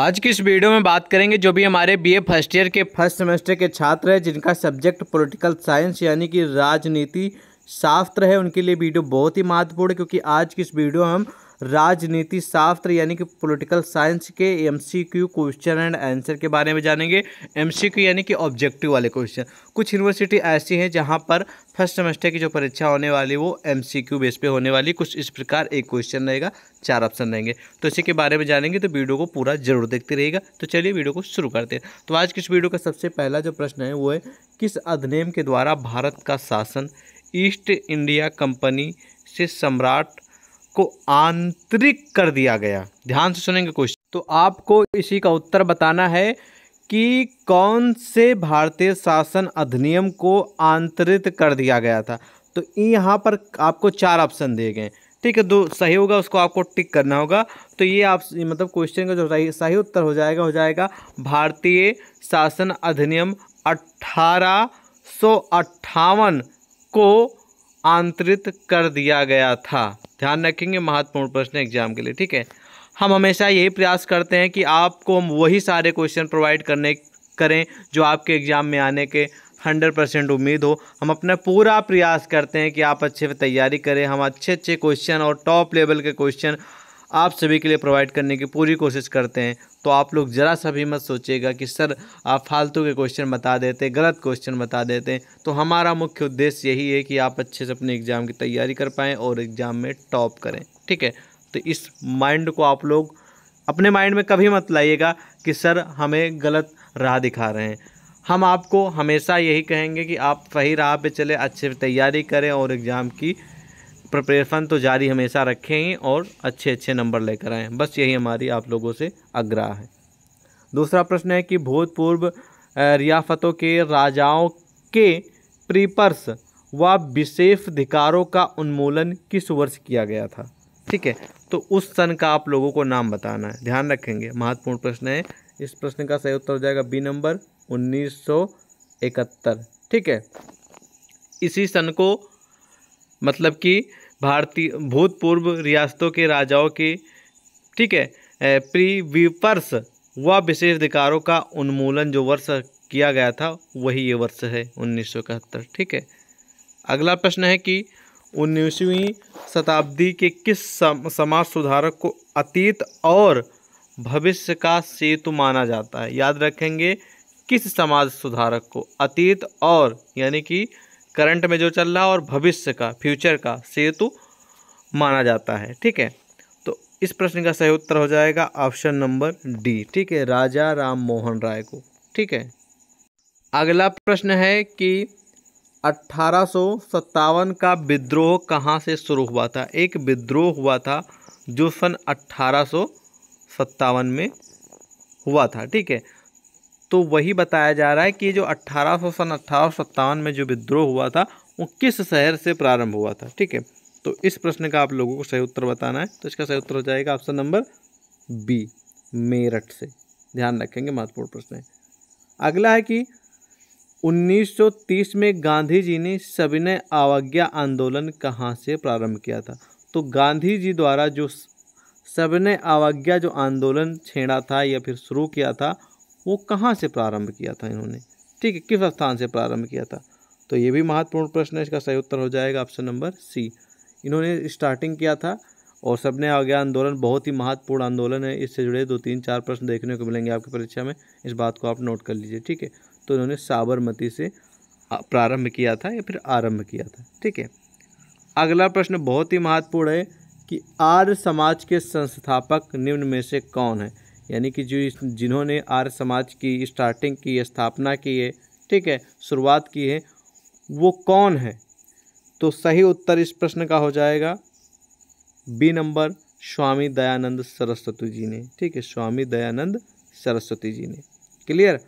आज की इस वीडियो में बात करेंगे जो भी हमारे बीए फर्स्ट ईयर के फर्स्ट सेमेस्टर के छात्र हैं जिनका सब्जेक्ट पॉलिटिकल साइंस यानी कि राजनीति शास्त्र है उनके लिए वीडियो बहुत ही महत्वपूर्ण क्योंकि आज की इस वीडियो हम राजनीति शास्त्र यानी कि पॉलिटिकल साइंस के एमसीक्यू क्वेश्चन एंड आंसर के बारे में जानेंगे एमसीक्यू यानी कि ऑब्जेक्टिव वाले क्वेश्चन कुछ यूनिवर्सिटी ऐसी हैं जहाँ पर फर्स्ट सेमेस्टर की जो परीक्षा होने वाली वो एम बेस पे होने वाली कुछ इस प्रकार एक क्वेश्चन रहेगा चार ऑप्शन रहेंगे तो इसी के बारे में जानेंगे तो वीडियो को पूरा जरूर देखते रहेगा तो चलिए वीडियो को शुरू करते हैं तो आज किस वीडियो का सबसे पहला जो प्रश्न है वो है किस अधिनियम के द्वारा भारत का शासन ईस्ट इंडिया कंपनी से सम्राट को आंतरिक कर दिया गया ध्यान से सुनेंगे क्वेश्चन तो आपको इसी का उत्तर बताना है कि कौन से भारतीय शासन अधिनियम को आंतरित कर दिया गया था तो यहाँ पर आपको चार ऑप्शन दिए गए ठीक है दो सही होगा उसको आपको टिक करना होगा तो ये आप मतलब क्वेश्चन का जो सही उत्तर हो जाएगा हो जाएगा भारतीय शासन अधिनियम अट्ठारह को आंतरित कर दिया गया था ध्यान रखेंगे महत्वपूर्ण प्रश्न एग्जाम के लिए ठीक है हम हमेशा यही प्रयास करते हैं कि आपको हम वही सारे क्वेश्चन प्रोवाइड करने करें जो आपके एग्ज़ाम में आने के हंड्रेड परसेंट उम्मीद हो हम अपना पूरा प्रयास करते हैं कि आप अच्छे से तैयारी करें हम अच्छे अच्छे क्वेश्चन और टॉप लेवल के क्वेश्चन आप सभी के लिए प्रोवाइड करने की पूरी कोशिश करते हैं तो आप लोग ज़रा सा भी मत सोचिएगा कि सर आप फालतू के क्वेश्चन बता देते गलत क्वेश्चन बता देते तो हमारा मुख्य उद्देश्य यही है कि आप अच्छे से अपने एग्ज़ाम की तैयारी कर पाएँ और एग्ज़ाम में टॉप करें ठीक है तो इस माइंड को आप लोग अपने माइंड में कभी मत लाइएगा कि सर हमें गलत राह दिखा रहे हैं हम आपको हमेशा यही कहेंगे कि आप सही राह पे चले अच्छे तैयारी करें और एग्ज़ाम की प्रिपरेशन तो जारी हमेशा रखें और अच्छे अच्छे नंबर लेकर आएँ बस यही हमारी आप लोगों से आग्रह है दूसरा प्रश्न है कि भूतपूर्व रियाफ़तों के राजाओं के प्रीपर्स व विशेषाधिकारों का उन्मूलन किस वर्ष किया गया था ठीक है तो उस सन का आप लोगों को नाम बताना है ध्यान रखेंगे महत्वपूर्ण प्रश्न है इस प्रश्न का सही उत्तर हो जाएगा बी नंबर 1971 ठीक है इसी सन को मतलब कि भारतीय भूतपूर्व रियासतों के राजाओं के ठीक है प्री व व विशेषाधिकारों का उन्मूलन जो वर्ष किया गया था वही ये वर्ष है उन्नीस ठीक है अगला प्रश्न है कि उन्नीसवीं शताब्दी के किस समाज सुधारक को अतीत और भविष्य का सेतु माना जाता है याद रखेंगे किस समाज सुधारक को अतीत और यानी कि करंट में जो चल रहा है और भविष्य का फ्यूचर का सेतु माना जाता है ठीक है तो इस प्रश्न का सही उत्तर हो जाएगा ऑप्शन नंबर डी ठीक है राजा राम मोहन राय को ठीक है अगला प्रश्न है कि अट्ठारह का विद्रोह कहाँ से शुरू हुआ था एक विद्रोह हुआ था जो सन अट्ठारह में हुआ था ठीक है तो वही बताया जा रहा है कि जो अट्ठारह सन में जो विद्रोह हुआ था वो किस शहर से प्रारंभ हुआ था ठीक है तो इस प्रश्न का आप लोगों को सही उत्तर बताना है तो इसका सही उत्तर हो जाएगा ऑप्शन नंबर बी मेरठ से ध्यान रखेंगे महत्वपूर्ण प्रश्न है अगला है कि 1930 में गांधी जी ने सविनय अवज्ञा आंदोलन कहाँ से प्रारंभ किया था तो गांधी जी द्वारा जो सविनय अवज्ञा जो आंदोलन छेड़ा था या फिर शुरू किया था वो कहाँ से प्रारंभ किया था इन्होंने ठीक है किस स्थान से प्रारंभ किया था तो ये भी महत्वपूर्ण प्रश्न है इसका सही उत्तर हो जाएगा ऑप्शन नंबर सी इन्होंने स्टार्टिंग किया था और सबने आज्ञा आंदोलन बहुत ही महत्वपूर्ण आंदोलन है इससे जुड़े दो तीन चार प्रश्न देखने को मिलेंगे आपकी परीक्षा में इस बात को आप नोट कर लीजिए ठीक है तो इन्होंने साबरमती से हाँ, प्रारंभ किया था या फिर आरंभ किया था ठीक है अगला प्रश्न बहुत ही महत्वपूर्ण है कि आर्य समाज के संस्थापक निम्न में से कौन है यानी कि जो जिन्होंने आर्य समाज की स्टार्टिंग की स्थापना की है ठीक है शुरुआत की है वो कौन है तो सही उत्तर इस प्रश्न का हो जाएगा बी नंबर स्वामी दयानंद सरस्वती जी ने ठीक है स्वामी दयानंद सरस्वती जी ने क्लियर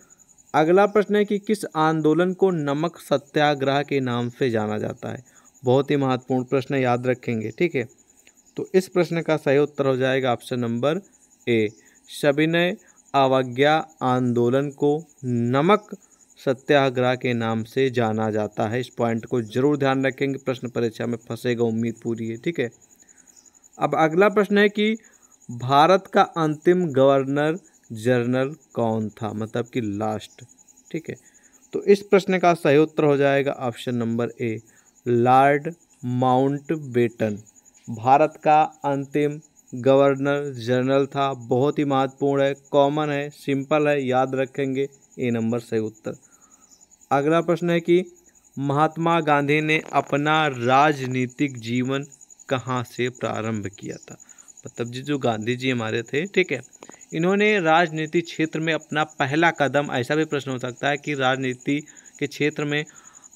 अगला प्रश्न है कि किस आंदोलन को नमक सत्याग्रह के नाम से जाना जाता है बहुत ही महत्वपूर्ण प्रश्न याद रखेंगे ठीक है तो इस प्रश्न का सही उत्तर हो जाएगा ऑप्शन नंबर ए सविनय अवज्ञा आंदोलन को नमक सत्याग्रह के नाम से जाना जाता है इस पॉइंट को जरूर ध्यान रखेंगे प्रश्न परीक्षा में फंसेगा उम्मीद पूरी है ठीक है अब अगला प्रश्न है कि भारत का अंतिम गवर्नर जनरल कौन था मतलब कि लास्ट ठीक है तो इस प्रश्न का सही उत्तर हो जाएगा option number A lord Mountbatten Bharat का अंतिम गवर्नर जनरल था बहुत ही महत्वपूर्ण है कॉमन है सिंपल है याद रखेंगे ए नंबर सही उत्तर अगला प्रश्न है कि महात्मा गांधी ने अपना राजनीतिक जीवन कहाँ से प्रारंभ किया था मतलब जी जो गांधी जी हमारे थे ठीक है इन्होंने राजनीति क्षेत्र में अपना पहला कदम ऐसा भी प्रश्न हो सकता है कि राजनीति के क्षेत्र में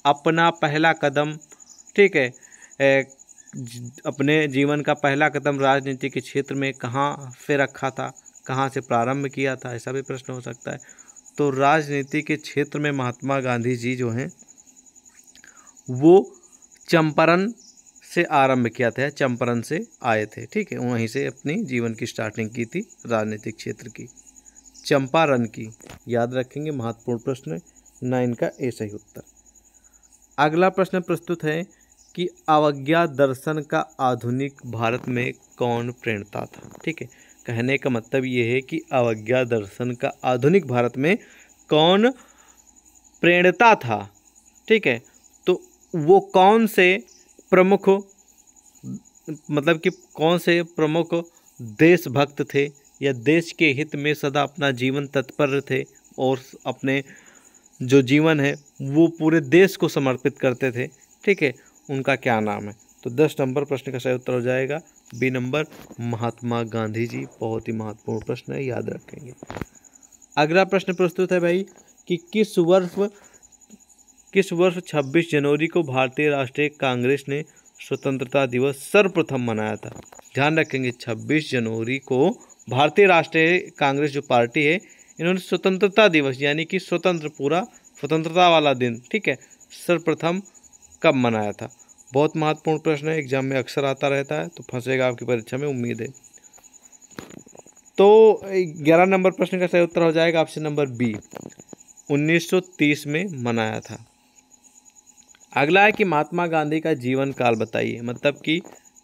अपना पहला कदम ठीक है अपने जीवन का पहला कदम राजनीति के क्षेत्र में कहाँ से रखा था कहाँ से प्रारंभ किया था ऐसा भी प्रश्न हो सकता है तो राजनीति के क्षेत्र में महात्मा गांधी जी जो हैं वो चंपारण से आरंभ किया था चंपारण से आए थे ठीक है वहीं से अपनी जीवन की स्टार्टिंग की थी राजनीतिक क्षेत्र की चंपारण की याद रखेंगे महत्वपूर्ण प्रश्न नाइन का ए सही उत्तर अगला प्रश्न प्रस्तुत है कि अवज्ञा दर्शन का आधुनिक भारत में कौन प्रेरणता था ठीक है कहने का मतलब ये है कि अवज्ञा दर्शन का आधुनिक भारत में कौन प्रेरणता था ठीक है तो वो कौन से प्रमुख मतलब कि कौन से प्रमुख देशभक्त थे या देश के हित में सदा अपना जीवन तत्पर थे और अपने जो जीवन है वो पूरे देश को समर्पित करते थे ठीक है उनका क्या नाम है तो दस नंबर प्रश्न का सही उत्तर हो जाएगा बी नंबर महात्मा गांधी जी बहुत ही महत्वपूर्ण प्रश्न है याद रखेंगे अगला प्रश्न प्रस्तुत है भाई कि किस वर्ष किस वर्ष 26 जनवरी को भारतीय राष्ट्रीय कांग्रेस ने स्वतंत्रता दिवस सर्वप्रथम मनाया था ध्यान रखेंगे 26 जनवरी को भारतीय राष्ट्रीय कांग्रेस जो पार्टी है इन्होंने स्वतंत्रता दिवस यानी कि स्वतंत्र पूरा स्वतंत्रता वाला दिन ठीक है सर्वप्रथम कब मनाया था बहुत महत्वपूर्ण प्रश्न है एग्जाम में अक्सर आता रहता है तो फंसेगा आपकी परीक्षा में उम्मीद है तो ग्यारह नंबर प्रश्न का सही उत्तर हो जाएगा ऑप्शन नंबर बी 1930 में मनाया था अगला है कि महात्मा गांधी का जीवन काल बताइए मतलब कि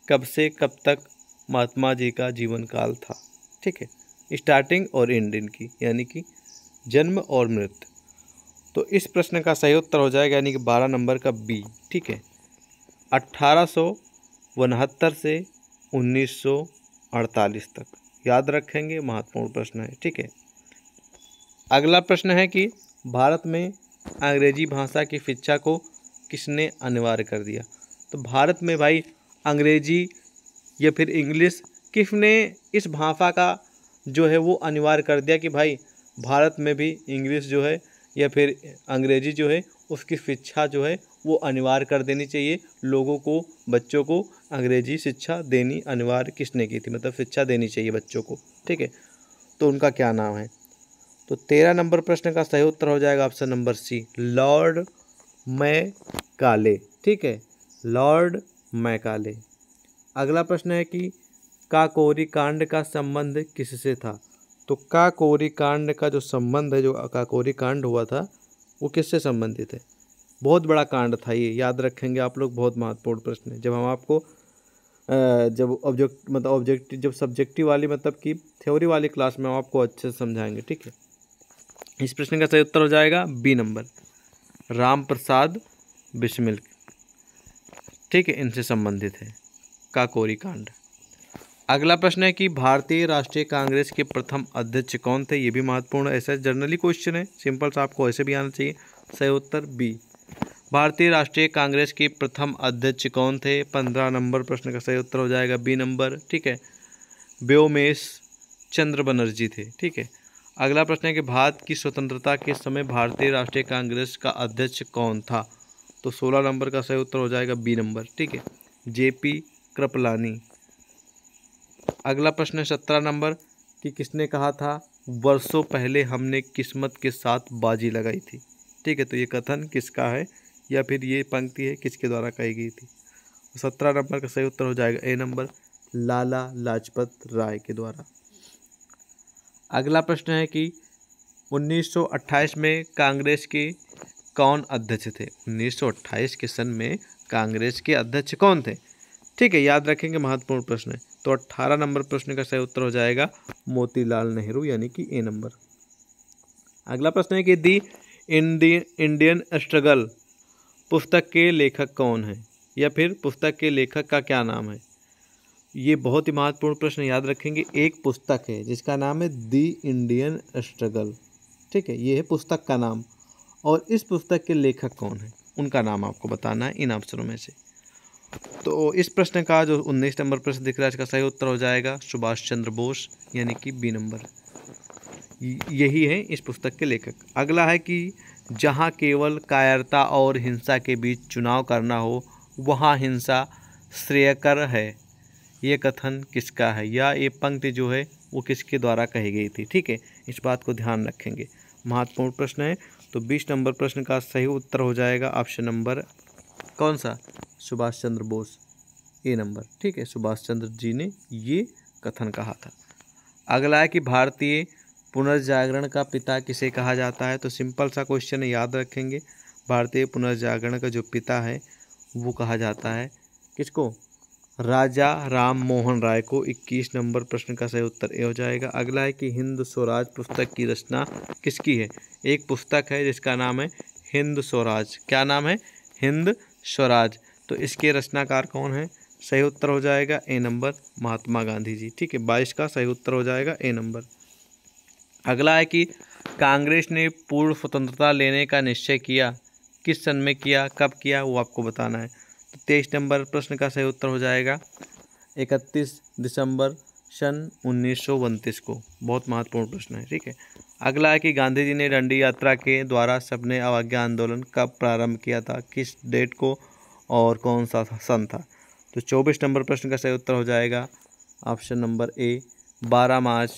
कब से कब तक महात्मा जी का जीवन काल था ठीक है स्टार्टिंग और एंडिंग की यानी कि जन्म और मृत्यु तो इस प्रश्न का सही उत्तर हो जाएगा यानी कि बारह नंबर का बी ठीक है अट्ठारह से उन्नीस 1948 तक याद रखेंगे महत्वपूर्ण प्रश्न है ठीक है अगला प्रश्न है कि भारत में अंग्रेजी भाषा की शिक्षा को किसने अनिवार्य कर दिया तो भारत में भाई अंग्रेजी या फिर इंग्लिश किसने इस भाषा का जो है वो अनिवार्य कर दिया कि भाई भारत में भी इंग्लिश जो है या फिर अंग्रेज़ी जो है उसकी शिक्षा जो है वो अनिवार्य कर देनी चाहिए लोगों को बच्चों को अंग्रेज़ी शिक्षा देनी अनिवार्य किसने की थी मतलब शिक्षा देनी चाहिए बच्चों को ठीक है तो उनका क्या नाम है तो तेरह नंबर प्रश्न का सही उत्तर हो जाएगा option number C lord Macaulay ठीक है लॉर्ड मै काले अगला प्रश्न है कि काकोरी कांड का संबंध किससे था तो काकोरी कांड का जो संबंध है जो काकोरी कांड हुआ था वो किससे संबंधित है बहुत बड़ा कांड था ये याद रखेंगे आप लोग बहुत महत्वपूर्ण प्रश्न है जब हम आपको जब ऑब्जेक्ट मतलब ऑब्जेक्टिव जब सब्जेक्टिव वाली मतलब कि थ्योरी वाली क्लास में हम आपको अच्छे से समझाएंगे ठीक है इस प्रश्न का सही उत्तर हो जाएगा बी नंबर राम प्रसाद बिस्मिल ठीक है इनसे संबंधित है काकोरी कांड अगला प्रश्न है कि भारतीय राष्ट्रीय कांग्रेस के प्रथम अध्यक्ष कौन थे ये भी महत्वपूर्ण ऐसा जर्नली क्वेश्चन है सिंपल सा आपको ऐसे भी आना चाहिए सही उत्तर बी भारतीय राष्ट्रीय कांग्रेस के प्रथम अध्यक्ष कौन थे पंद्रह नंबर प्रश्न का सही उत्तर हो जाएगा बी नंबर ठीक है व्योमेश चंद्र बनर्जी थे ठीक है अगला प्रश्न है कि भारत की स्वतंत्रता के समय भारतीय राष्ट्रीय कांग्रेस का अध्यक्ष कौन था तो सोलह नंबर का सही उत्तर हो जाएगा बी नंबर ठीक है जे पी कृपलानी अगला प्रश्न है सत्रह नंबर कि किसने कहा था वर्षों पहले हमने किस्मत के साथ बाजी लगाई थी ठीक है तो ये कथन किसका है या फिर ये पंक्ति है किसके द्वारा कही गई थी सत्रह नंबर का सही उत्तर हो जाएगा ए नंबर लाला लाजपत राय के द्वारा अगला प्रश्न है कि 1928 में कांग्रेस के कौन अध्यक्ष थे 1928 के सन में कांग्रेस के अध्यक्ष कौन थे ठीक है याद रखेंगे महत्वपूर्ण प्रश्न है तो अट्ठारह नंबर प्रश्न का सही उत्तर हो जाएगा मोतीलाल नेहरू यानी कि ए नंबर अगला प्रश्न है कि दी इंडियन इंडियन स्ट्रगल पुस्तक के लेखक कौन है या फिर पुस्तक के लेखक का क्या नाम है ये बहुत ही महत्वपूर्ण प्रश्न याद रखेंगे एक पुस्तक है जिसका नाम है दी इंडियन स्ट्रगल ठीक है ये है पुस्तक का नाम और इस पुस्तक के लेखक कौन है उनका नाम आपको बताना है इन अवसरों में से तो इस प्रश्न का जो उन्नीस नंबर प्रश्न दिख रहा है इसका सही उत्तर हो जाएगा सुभाष चंद्र बोस यानी कि बी नंबर यही है इस पुस्तक के लेखक अगला है कि जहाँ केवल कायरता और हिंसा के बीच चुनाव करना हो वहाँ हिंसा श्रेयकर है ये कथन किसका है या ये पंक्ति जो है वो किसके द्वारा कही गई थी ठीक है इस बात को ध्यान रखेंगे महत्वपूर्ण प्रश्न है तो बीस नंबर प्रश्न का सही उत्तर हो जाएगा ऑप्शन नंबर कौन सा सुभाष चंद्र बोस ए नंबर ठीक है सुभाष चंद्र जी ने ये कथन कहा था अगला है कि भारतीय पुनर्जागरण का पिता किसे कहा जाता है तो सिंपल सा क्वेश्चन याद रखेंगे भारतीय पुनर्जागरण का जो पिता है वो कहा जाता है किसको राजा राम मोहन राय को 21 नंबर प्रश्न का सही उत्तर ए हो जाएगा अगला है कि हिंद स्वराज पुस्तक की रचना किसकी है एक पुस्तक है जिसका नाम है हिंद स्वराज क्या नाम है हिंद स्वराज तो इसके रचनाकार कौन है सही उत्तर हो जाएगा ए नंबर महात्मा गांधी जी ठीक है बाईस का सही उत्तर हो जाएगा ए नंबर अगला है कि कांग्रेस ने पूर्ण स्वतंत्रता लेने का निश्चय किया किस सन में किया कब किया वो आपको बताना है तो तेईस नंबर प्रश्न का सही उत्तर हो जाएगा इकतीस दिसंबर सन उन्नीस को बहुत महत्वपूर्ण प्रश्न है ठीक है अगला है कि गांधी जी ने डंडी यात्रा के द्वारा सबने अवज्ञा आंदोलन कब प्रारंभ किया था किस डेट को और कौन सा सन था तो चौबीस नंबर प्रश्न का सही उत्तर हो जाएगा ऑप्शन नंबर ए 12 मार्च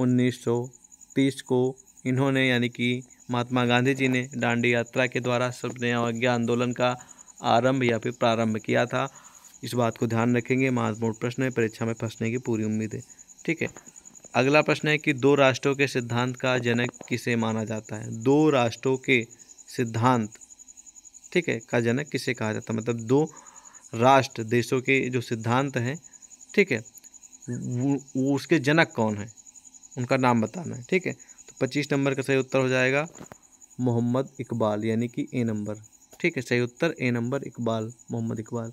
1930 को इन्होंने यानी कि महात्मा गांधी जी ने डांडी यात्रा के द्वारा सबने अवज्ञा आंदोलन का आरंभ या फिर प्रारंभ किया था इस बात को ध्यान रखेंगे महत्वपूर्ण प्रश्न है परीक्षा में फंसने की पूरी उम्मीद है ठीक है अगला प्रश्न है कि दो राष्ट्रों के सिद्धांत का जनक किसे माना जाता है दो राष्ट्रों के सिद्धांत ठीक है का जनक किसे कहा जाता है मतलब दो राष्ट्र देशों के जो सिद्धांत हैं ठीक है वो उसके जनक कौन है उनका नाम बताना है ठीक है तो पच्चीस नंबर का सही उत्तर हो जाएगा मोहम्मद इकबाल यानी कि ए नंबर ठीक है सही उत्तर ए नंबर इकबाल मोहम्मद इकबाल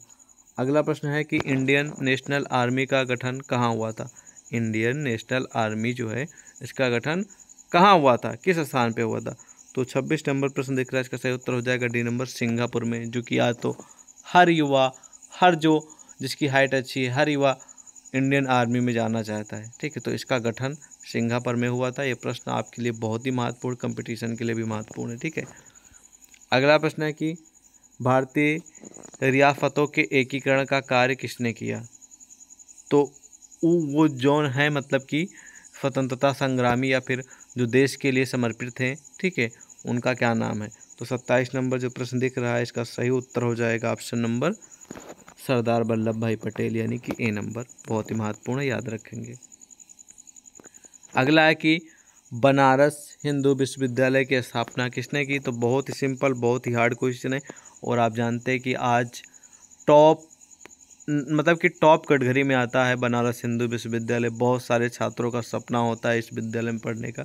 अगला प्रश्न है कि इंडियन नेशनल आर्मी का गठन कहाँ हुआ था इंडियन नेशनल आर्मी जो है इसका गठन कहाँ हुआ था किस स्थान पे हुआ था तो 26 नंबर प्रश्न देख रहा है इसका सही उत्तर हो जाएगा डी नंबर सिंगापुर में जो कि आज तो हर युवा हर जो जिसकी हाइट अच्छी है हर युवा इंडियन आर्मी में जाना चाहता है ठीक है तो इसका गठन सिंगापुर में हुआ था ये प्रश्न आपके लिए बहुत ही महत्वपूर्ण कंपटीशन के लिए भी महत्वपूर्ण है ठीक है अगला प्रश्न है कि भारतीय रियाफ़तों के एकीकरण का कार्य किसने किया तो वो जोन है मतलब कि स्वतंत्रता संग्रामी या फिर जो देश के लिए समर्पित थे ठीक है उनका क्या नाम है तो सत्ताईस नंबर जो प्रश्न दिख रहा है इसका सही उत्तर हो जाएगा ऑप्शन नंबर सरदार वल्लभ भाई पटेल यानी कि ए नंबर बहुत ही महत्वपूर्ण याद रखेंगे अगला है कि बनारस हिंदू विश्वविद्यालय की स्थापना किसने की तो बहुत ही सिंपल बहुत ही हार्ड क्वेश्चन है और आप जानते हैं कि आज टॉप मतलब कि टॉप कटघरी में आता है बनारस हिंदू विश्वविद्यालय बहुत सारे छात्रों का सपना होता है इस विद्यालय में पढ़ने का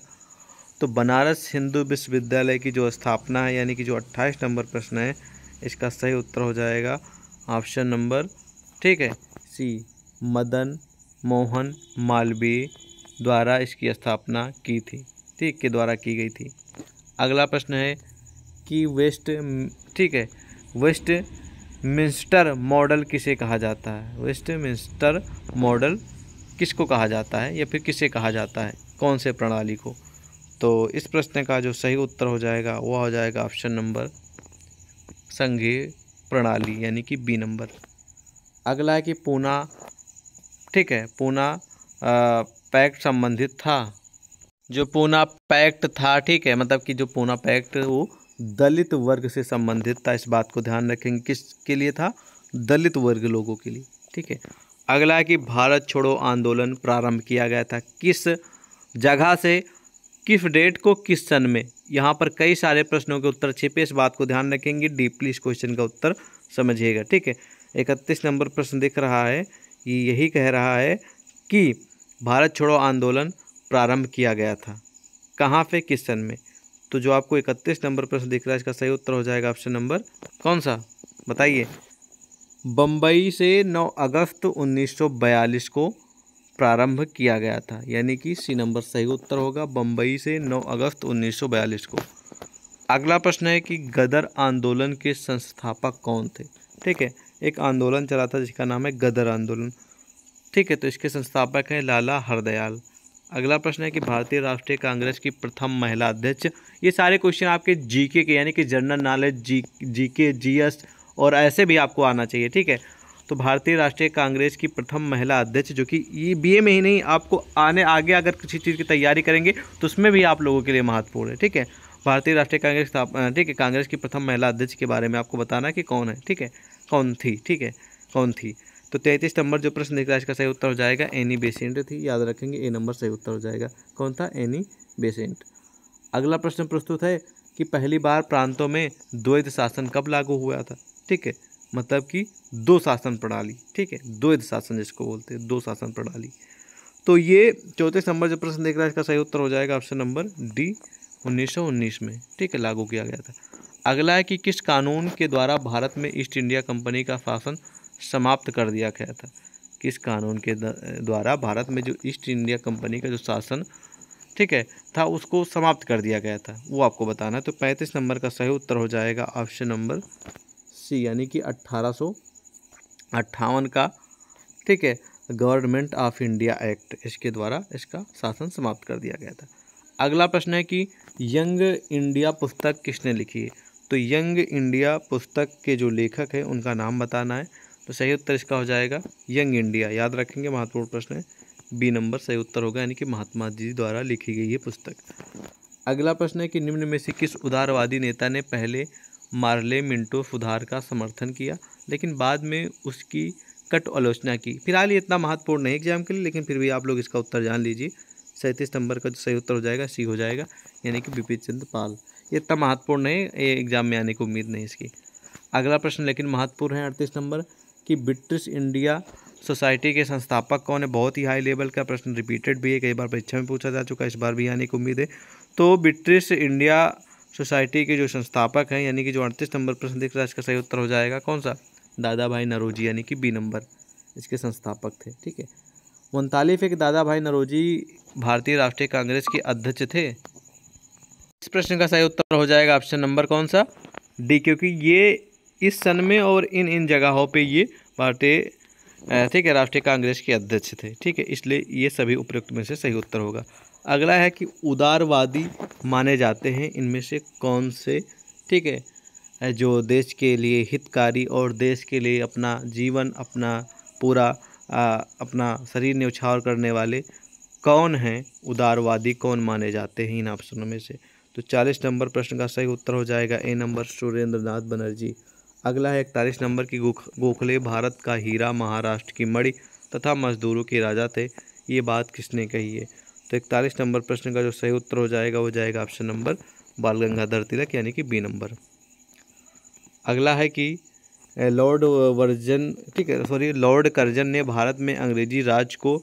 तो बनारस हिंदू विश्वविद्यालय की जो स्थापना है यानी कि जो 28 नंबर प्रश्न है इसका सही उत्तर हो जाएगा ऑप्शन नंबर ठीक है सी मदन मोहन मालवीय द्वारा इसकी स्थापना की थी ठीक के द्वारा की गई थी अगला प्रश्न है कि वेस्ट ठीक है वेस्ट मिस्टर मॉडल किसे कहा जाता है वेस्ट मिस्टर मॉडल किसको कहा जाता है या फिर किसे कहा जाता है कौन से प्रणाली को तो इस प्रश्न का जो सही उत्तर हो जाएगा वह हो जाएगा ऑप्शन नंबर संघीय प्रणाली यानी कि बी नंबर अगला है कि पूना ठीक है पूना पैक्ट संबंधित था जो पूना पैक्ट था ठीक है मतलब कि जो पूना पैक्ट वो दलित वर्ग से संबंधित था इस बात को ध्यान रखेंगे किसके लिए था दलित वर्ग लोगों के लिए ठीक है अगला है कि भारत छोड़ो आंदोलन प्रारंभ किया गया था किस जगह से किस डेट को किस सन में यहाँ पर कई सारे प्रश्नों के उत्तर छिपे इस बात को ध्यान रखेंगे डीपली इस क्वेश्चन का उत्तर समझिएगा ठीक है इकतीस नंबर प्रश्न दिख रहा है ये यही कह रहा है कि भारत छोड़ो आंदोलन प्रारंभ किया गया था कहाँ पे किस सन में तो जो आपको इकतीस नंबर प्रश्न दिख रहा है इसका सही उत्तर हो जाएगा ऑप्शन नंबर कौन सा बताइए बम्बई से नौ अगस्त उन्नीस को प्रारंभ किया गया था यानी कि सी नंबर सही उत्तर होगा बम्बई से 9 अगस्त 1942 को अगला प्रश्न है कि गदर आंदोलन के संस्थापक कौन थे ठीक है एक आंदोलन चला था जिसका नाम है गदर आंदोलन ठीक है तो इसके संस्थापक हैं लाला हरदयाल अगला प्रश्न है कि भारतीय राष्ट्रीय कांग्रेस की प्रथम महिला अध्यक्ष ये सारे क्वेश्चन आपके जीके के यानी कि general knowledge G GK GS और ऐसे भी आपको आना चाहिए ठीक है तो भारतीय राष्ट्रीय कांग्रेस की प्रथम महिला अध्यक्ष जो कि ये बीए में ही नहीं आपको आने आगे अगर किसी चीज़ की तैयारी करेंगे तो उसमें भी आप लोगों के लिए महत्वपूर्ण है ठीक है भारतीय राष्ट्रीय कांग्रेस ठीक है कांग्रेस की प्रथम महिला अध्यक्ष के बारे में आपको बताना कि कौन है ठीक है कौन थी ठीक है कौन थी तो तैंतीस नंबर जो प्रश्न है इसका सही उत्तर हो जाएगा एनी बेसेंट थी याद रखेंगे ए नंबर सही उत्तर हो जाएगा कौन था एनी बेसेंट अगला प्रश्न प्रस्तुत है कि पहली बार प्रांतों में द्वैत शासन कब लागू हुआ था ठीक है मतलब कि दो शासन प्रणाली ठीक है द्वैत शासन जिसको बोलते हैं दो शासन प्रणाली तो ये चौथे नंबर जो प्रश्न देख रहा है इसका सही उत्तर हो जाएगा ऑप्शन नंबर डी 1919 में ठीक है लागू किया गया था अगला है कि किस कानून के द्वारा भारत में ईस्ट इंडिया कंपनी का शासन समाप्त कर दिया गया था किस कानून के द्वारा भारत में जो ईस्ट इंडिया कंपनी का जो शासन ठीक है था उसको समाप्त कर दिया गया था वो आपको बताना है तो पैंतीस नंबर का सही उत्तर हो जाएगा ऑप्शन नंबर सी यानी कि अट्ठारह का ठीक है गवर्नमेंट ऑफ इंडिया एक्ट इसके द्वारा इसका शासन समाप्त कर दिया गया था अगला प्रश्न है कि यंग इंडिया पुस्तक किसने लिखी है तो यंग इंडिया पुस्तक के जो लेखक है उनका नाम बताना है तो सही उत्तर इसका हो जाएगा यंग इंडिया याद रखेंगे महत्वपूर्ण प्रश्न है बी नंबर सही उत्तर होगा यानी कि महात्मा जी द्वारा लिखी गई ये पुस्तक अगला प्रश्न है कि निम्न में से किस उदारवादी नेता ने पहले मार्ले मिंटो सुधार का समर्थन किया लेकिन बाद में उसकी कट आलोचना की फिलहाल ये इतना महत्वपूर्ण नहीं एग्जाम के लिए लेकिन फिर भी आप लोग इसका उत्तर जान लीजिए सैंतीस नंबर का जो सही उत्तर हो जाएगा सी हो जाएगा यानी कि बिपिन चंद्र पाल ये इतना महत्वपूर्ण नहीं ये एग्जाम में आने की उम्मीद नहीं इसकी अगला प्रश्न लेकिन महत्वपूर्ण है अड़तीस नंबर कि ब्रिटिश इंडिया सोसाइटी के संस्थापक कौन है बहुत ही हाई लेवल का प्रश्न रिपीटेड भी है कई बार परीक्षा में पूछा जा चुका है इस बार भी आने की उम्मीद है तो ब्रिटिश इंडिया सोसाइटी के जो संस्थापक हैं यानी कि जो अड़तीस नंबर प्रश्न दिख रहा है इसका सही उत्तर हो जाएगा कौन सा दादा भाई नरोजी यानी कि बी नंबर इसके संस्थापक थे ठीक है उनतालीफ एक दादा भाई नरोजी भारतीय राष्ट्रीय कांग्रेस के अध्यक्ष थे इस प्रश्न का सही उत्तर हो जाएगा ऑप्शन नंबर कौन सा डी क्योंकि ये इस सन में और इन इन जगहों पे ये भारतीय ठीक है राष्ट्रीय कांग्रेस के अध्यक्ष थे ठीक है इसलिए ये सभी उपयुक्त में से सही उत्तर होगा अगला है कि उदारवादी माने जाते हैं इनमें से कौन से ठीक है जो देश के लिए हितकारी और देश के लिए अपना जीवन अपना पूरा आ, अपना शरीर न्यौछावर करने वाले कौन हैं उदारवादी कौन माने जाते हैं इन ऑप्शनों में से तो चालीस नंबर प्रश्न का सही उत्तर हो जाएगा ए नंबर सुरेंद्र नाथ बनर्जी अगला है इकतालीस नंबर की गोखले भारत का हीरा महाराष्ट्र की मणि तथा मजदूरों के राजा थे ये बात किसने कही है तो इकतालीस नंबर प्रश्न का जो सही उत्तर हो जाएगा वो जाएगा ऑप्शन नंबर बाल गंगाधर तिलक यानी कि बी नंबर अगला है कि लॉर्ड वर्जन ठीक है सॉरी लॉर्ड कर्जन ने भारत में अंग्रेजी राज को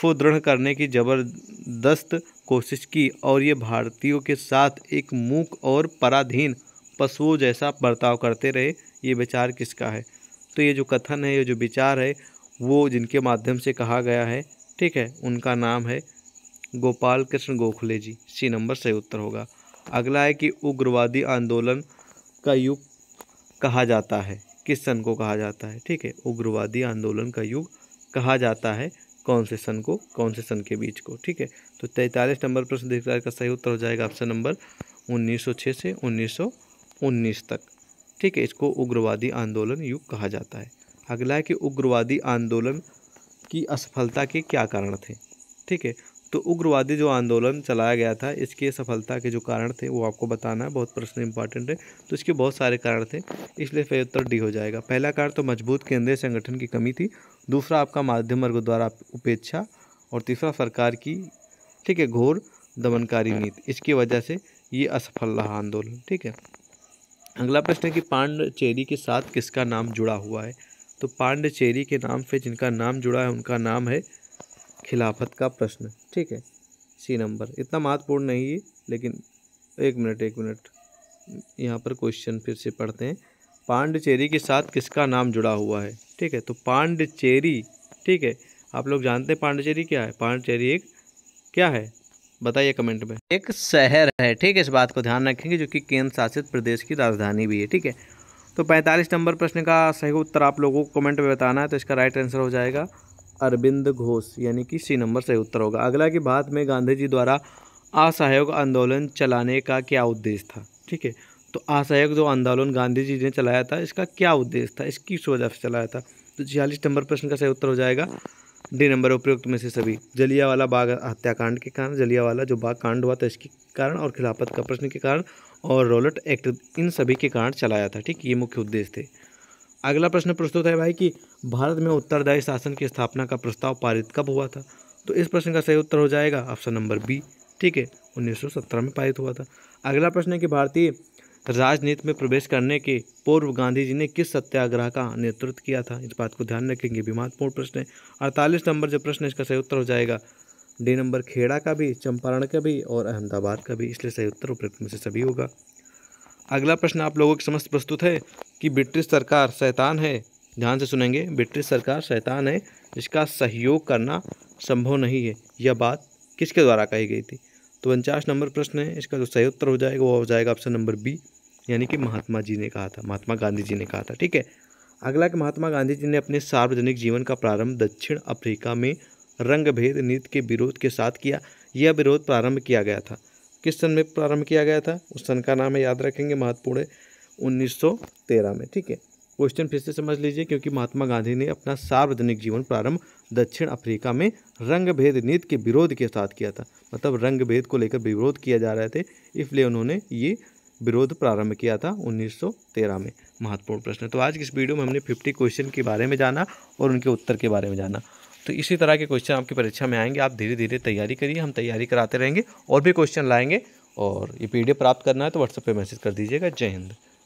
सुदृढ़ करने की ज़बरदस्त कोशिश की और ये भारतीयों के साथ एक मूक और पराधीन पशुओं जैसा बर्ताव करते रहे ये विचार किसका है तो ये जो कथन है ये जो विचार है वो जिनके माध्यम से कहा गया है ठीक है उनका नाम है गोपाल कृष्ण गोखले जी सी नंबर सही उत्तर होगा अगला है कि उग्रवादी आंदोलन का युग कहा जाता है किस सन को कहा जाता है ठीक है उग्रवादी आंदोलन का युग कहा जाता है कौन से सन को कौन से सन के बीच को ठीक है तो तैंतालीस नंबर प्रश्न देखकर का सही उत्तर हो जाएगा ऑप्शन नंबर 1906 से उन्नीस तक ठीक है इसको उग्रवादी आंदोलन युग कहा जाता है अगला है कि उग्रवादी आंदोलन की असफलता के क्या कारण थे ठीक है तो उग्रवादी जो आंदोलन चलाया गया था इसके सफलता के जो कारण थे वो आपको बताना है बहुत प्रश्न इंपॉर्टेंट है तो इसके बहुत सारे कारण थे इसलिए फिर उत्तर डी हो जाएगा पहला कारण तो मजबूत केंद्रीय संगठन की कमी थी दूसरा आपका माध्यम वर्ग द्वारा उपेक्षा और तीसरा सरकार की ठीक है घोर दमनकारी नीति इसकी वजह से ये असफल रहा आंदोलन ठीक है अगला प्रश्न है कि पांडचेरी के साथ किसका नाम जुड़ा हुआ है तो पांडचेरी के नाम से जिनका नाम जुड़ा है उनका नाम है खिलाफत का प्रश्न ठीक है सी नंबर इतना महत्वपूर्ण नहीं है लेकिन एक मिनट एक मिनट यहाँ पर क्वेश्चन फिर से पढ़ते हैं पांडचेरी के साथ किसका नाम जुड़ा हुआ है ठीक है तो पांडचेरी ठीक है आप लोग जानते हैं पांडचेरी क्या है पांडचेरी एक क्या है बताइए कमेंट में एक शहर है ठीक है इस बात को ध्यान रखेंगे जो कि केंद्र शासित प्रदेश की राजधानी भी है ठीक है तो 45 नंबर प्रश्न का सही उत्तर आप लोगों को कमेंट में बताना है तो इसका राइट आंसर हो जाएगा अरविंद घोष यानी कि सी नंबर सही उत्तर होगा अगला कि भारत में गांधी जी द्वारा असहयोग आंदोलन चलाने का क्या उद्देश्य था ठीक है तो असहयोग जो आंदोलन गांधी जी ने चलाया था इसका क्या उद्देश्य था इसकी वजह से चलाया था तो छियालीस नंबर प्रश्न का सही उत्तर हो जाएगा डी नंबर उपयुक्त में से सभी जलियावाला बाग हत्याकांड के कारण जलियावाला जो बाग कांड हुआ था इसके कारण और खिलाफत का प्रश्न के कारण और रोलट एक्ट इन सभी के कारण चलाया था ठीक ये मुख्य उद्देश्य थे अगला प्रश्न प्रस्तुत है भाई कि भारत में उत्तरदायी शासन की स्थापना का प्रस्ताव पारित कब हुआ था तो इस प्रश्न का सही उत्तर हो जाएगा ऑप्शन नंबर बी ठीक है 1917 में पारित हुआ था अगला प्रश्न है कि भारतीय राजनीति में प्रवेश करने के पूर्व गांधी जी ने किस सत्याग्रह का नेतृत्व किया था इस बात को ध्यान रखेंगे भी महत्वपूर्ण प्रश्न है अड़तालीस नंबर जो प्रश्न इसका सही उत्तर हो जाएगा डी नंबर खेड़ा का भी चंपारण का भी और अहमदाबाद का भी इसलिए सही उत्तर उपयुक्त में से सभी होगा अगला प्रश्न आप लोगों के समस्त प्रस्तुत है कि ब्रिटिश सरकार शैतान है ध्यान से सुनेंगे ब्रिटिश सरकार शैतान है इसका सहयोग करना संभव नहीं है यह बात किसके द्वारा कही गई थी तो उनचास नंबर प्रश्न है इसका जो सही उत्तर हो जाएगा वो हो जाएगा ऑप्शन नंबर बी यानी कि महात्मा जी ने कहा था महात्मा गांधी जी ने कहा था ठीक है अगला कि महात्मा गांधी जी ने अपने सार्वजनिक जीवन का प्रारंभ दक्षिण अफ्रीका में रंग भेद नीति के विरोध के साथ किया यह विरोध प्रारंभ किया गया था किस सन में प्रारंभ किया गया था उस सन का नाम है याद रखेंगे महत्वपूर्ण है 1913 में ठीक है क्वेश्चन फिर से समझ लीजिए क्योंकि महात्मा गांधी ने अपना सार्वजनिक जीवन प्रारंभ दक्षिण अफ्रीका में रंग भेद नीति के विरोध के साथ किया था मतलब रंग भेद को लेकर विरोध किया जा रहे थे इसलिए उन्होंने ये विरोध प्रारंभ किया था 1913 में महत्वपूर्ण प्रश्न तो आज की इस वीडियो में हमने 50 क्वेश्चन के बारे में जाना और उनके उत्तर के बारे में जाना तो इसी तरह के क्वेश्चन आपकी परीक्षा में आएंगे आप धीरे धीरे तैयारी करिए हम तैयारी कराते रहेंगे और भी क्वेश्चन लाएंगे और ये पी प्राप्त करना है तो व्हाट्सएप पर मैसेज कर दीजिएगा जय हिंद